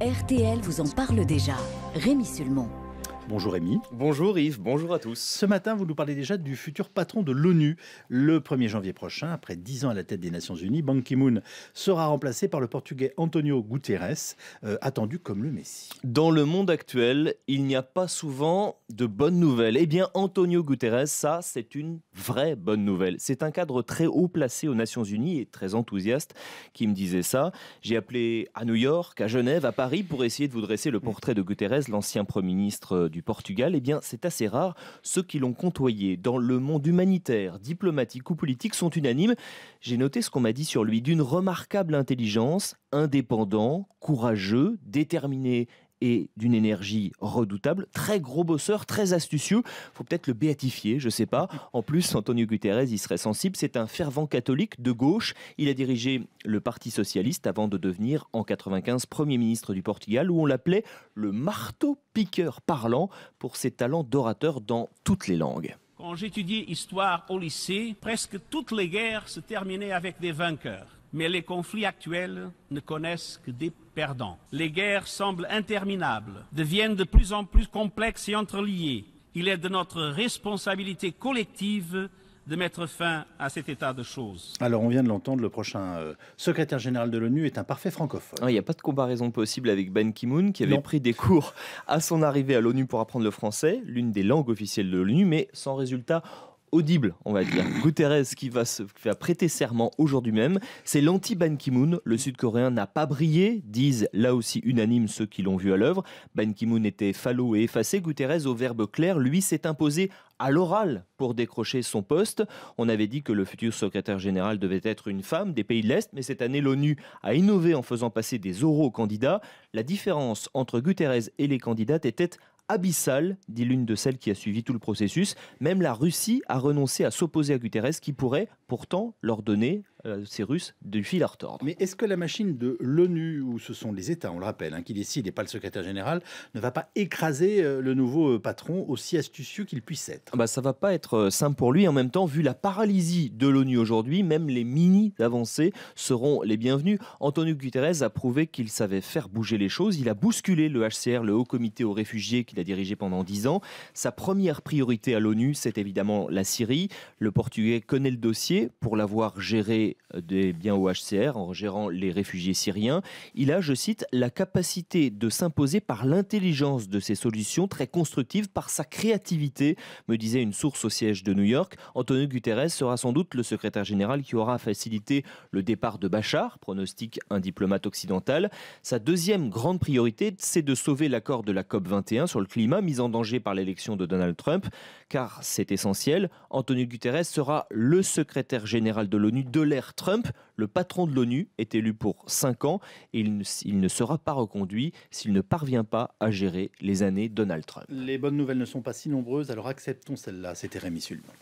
RTL vous en parle déjà. Rémi Sulmon. Bonjour Rémi. Bonjour Yves, bonjour à tous. Ce matin, vous nous parlez déjà du futur patron de l'ONU. Le 1er janvier prochain, après 10 ans à la tête des Nations Unies, Ban Ki-moon sera remplacé par le portugais Antonio Guterres, euh, attendu comme le Messie. Dans le monde actuel, il n'y a pas souvent de bonnes nouvelles. Eh bien, Antonio Guterres, ça, c'est une vraie bonne nouvelle. C'est un cadre très haut placé aux Nations Unies et très enthousiaste qui me disait ça. J'ai appelé à New York, à Genève, à Paris pour essayer de vous dresser le portrait de Guterres, l'ancien Premier ministre euh, du du Portugal, eh bien c'est assez rare. Ceux qui l'ont côtoyé dans le monde humanitaire, diplomatique ou politique sont unanimes. J'ai noté ce qu'on m'a dit sur lui d'une remarquable intelligence, indépendant, courageux, déterminé et d'une énergie redoutable, très gros bosseur, très astucieux. Faut peut-être le béatifier, je sais pas. En plus, Antonio Guterres il serait sensible. C'est un fervent catholique de gauche. Il a dirigé le Parti socialiste avant de devenir en 95 Premier ministre du Portugal, où on l'appelait le marteau piqueur parlant pour ses talents d'orateur dans toutes les langues. Quand j'étudiais histoire au lycée, presque toutes les guerres se terminaient avec des vainqueurs mais les conflits actuels ne connaissent que des perdants. Les guerres semblent interminables, deviennent de plus en plus complexes et entreliées. Il est de notre responsabilité collective de mettre fin à cet état de choses. Alors on vient de l'entendre, le prochain euh, secrétaire général de l'ONU est un parfait francophone. Ah, il n'y a pas de comparaison possible avec Ban Ki-moon qui avait pris des cours à son arrivée à l'ONU pour apprendre le français, l'une des langues officielles de l'ONU, mais sans résultat audible, on va dire. Guterres qui va, se, prêter serment aujourd'hui même, c'est l'anti-Ban Ki-moon. Le Sud-Coréen n'a pas brillé, disent là aussi unanimes ceux qui l'ont vu à l'œuvre. Ban Ki-moon était falot et effacé. Guterres, au verbe clair, lui s'est imposé à l'oral pour décrocher son poste. On avait dit que le futur secrétaire général devait être une femme des pays de l'Est, mais cette année, l'ONU a innové en faisant passer des oraux candidats. La différence entre Guterres et les candidates était abyssale, dit l'une de celles qui a suivi tout le processus. Même la Russie a renoncé à s'opposer à Guterres, qui pourrait pourtant leur donner euh, ces Russes du fil à retordre. Mais est-ce que la machine de l'ONU, où ce sont les États, on le rappelle, hein, qui décident et pas le secrétaire général, ne va pas écraser euh, le nouveau euh, patron aussi astucieux qu'il puisse être ah bah, Ça va pas être simple pour lui. En même temps, vu la paralysie de l'ONU aujourd'hui, même les mini avancées seront les bienvenues. Antonio Guterres a prouvé qu'il savait faire bouger les choses. Il a bousculé le HCR, le Haut Comité aux réfugiés qu'il a dirigé pendant dix ans. Sa première priorité à l'ONU, c'est évidemment la Syrie. Le Portugais connaît le dossier pour l'avoir géré des biens au HCR en gérant les réfugiés syriens. Il a, je cite, la capacité de s'imposer par l'intelligence de ses solutions très constructives, par sa créativité, me disait une source au siège de New York. Antonio Guterres sera sans doute le secrétaire général qui aura facilité le départ de Bachar, pronostique un diplomate occidental. Sa deuxième grande priorité, c'est de sauver l'accord de la COP21 sur le climat, mis en danger par l'élection de Donald Trump, car c'est essentiel. Antonio Guterres sera le secrétaire général de l'ONU de l'Est. Trump, le patron de l'ONU est élu pour 5 ans et il ne, sera pas reconduit s'il ne parvient pas à gérer les années Donald Trump. Les bonnes nouvelles ne sont pas si nombreuses, alors acceptons celle-là. C'était Rémi Sulman.